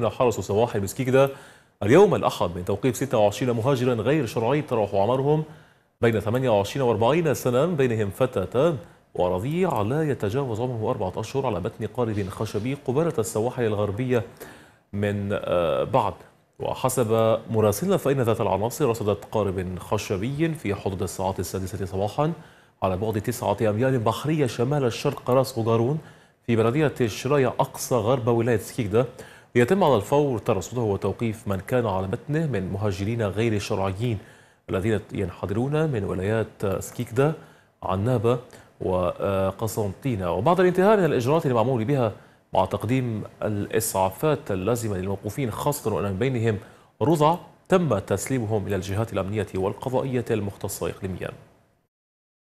كان حرس سواح المسكيكدة اليوم الأحد من توقيف 26 مهاجرا غير شرعي تراوح عمرهم بين 28 و 40 سنة بينهم فتاتان ورضيع لا يتجاوز عمره أربعة أشهر على متن قارب خشبي قبالة السواحل الغربية من آه، بعد وحسب مراسلنا فإن ذات العناصر رصدت قارب خشبي في حدود الساعة السادسة صباحا على بعد تسعة أميال بحرية شمال الشرق راس غارون في بلدية الشراية أقصى غرب ولاية سكيكدا يتم على الفور ترصده وتوقيف من كان على متنه من مهاجرين غير شرعيين الذين ينحدرون من ولايات سكيكدا عنابة وقسنطينة وبعد الانتهاء من الإجراءات المعمول بها مع تقديم الإسعافات اللازمة للموقوفين خاصة وأن من بينهم رضع تم تسليمهم إلى الجهات الأمنية والقضائية المختصة إقليمياً